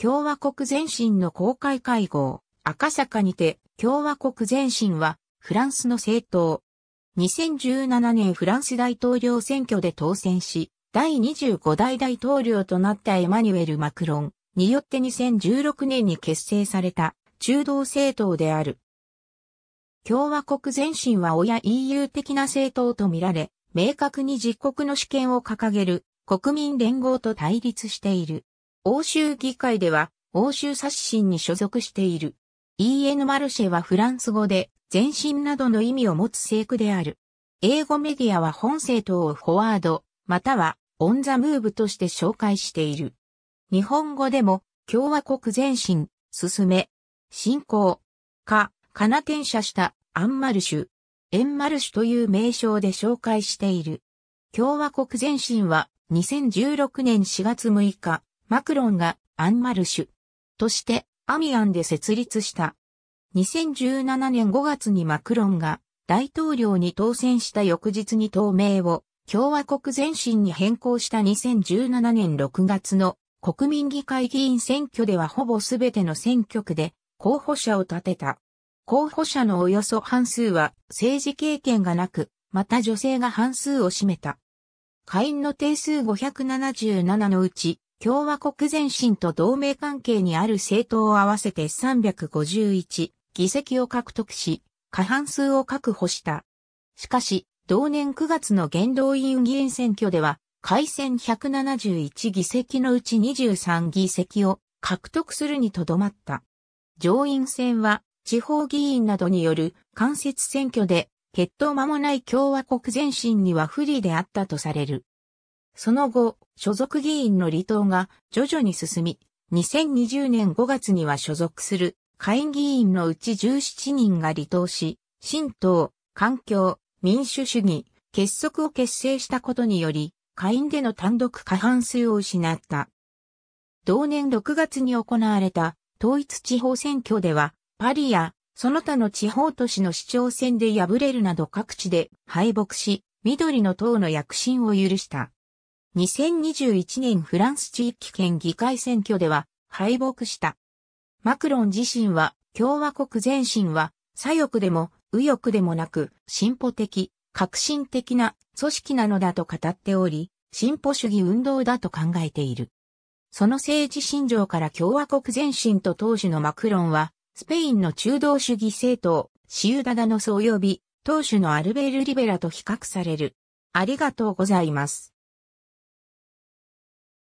共和国前進の公開会合、赤坂にて、共和国前進は、フランスの政党。2017年フランス大統領選挙で当選し、第25代大統領となったエマニュエル・マクロンによって2016年に結成された中道政党である。共和国前進は親 EU 的な政党とみられ、明確に実国の主権を掲げる国民連合と対立している。欧州議会では、欧州刷新に所属している。EN マルシェはフランス語で、前進などの意味を持つ聖句である。英語メディアは本政党をフォワード、または、オンザムーブとして紹介している。日本語でも、共和国前進、進め、進行、か、かな転写した、アンマルシュ、エンマルシュという名称で紹介している。共和国前進は、2016年4月6日、マクロンがアンマルシュとしてアミアンで設立した。2017年5月にマクロンが大統領に当選した翌日に党名を共和国前進に変更した2017年6月の国民議会議員選挙ではほぼすべての選挙区で候補者を立てた。候補者のおよそ半数は政治経験がなく、また女性が半数を占めた。会員の定数577のうち共和国前進と同盟関係にある政党を合わせて351議席を獲得し、過半数を確保した。しかし、同年9月の元老院議員選挙では、改選171議席のうち23議席を獲得するにとどまった。上院選は地方議員などによる間接選挙で、決闘間もない共和国前進には不利であったとされる。その後、所属議員の離党が徐々に進み、2020年5月には所属する下院議員のうち17人が離党し、新党、環境、民主主義、結束を結成したことにより、下院での単独過半数を失った。同年6月に行われた統一地方選挙では、パリやその他の地方都市の市長選で敗れるなど各地で敗北し、緑の党の躍進を許した。2021年フランス地域圏議会選挙では敗北した。マクロン自身は共和国前進は左翼でも右翼でもなく進歩的、革新的な組織なのだと語っており、進歩主義運動だと考えている。その政治信条から共和国前進と当時のマクロンは、スペインの中道主義政党、シウダダノス及び、当主のアルベール・リベラと比較される。ありがとうございます。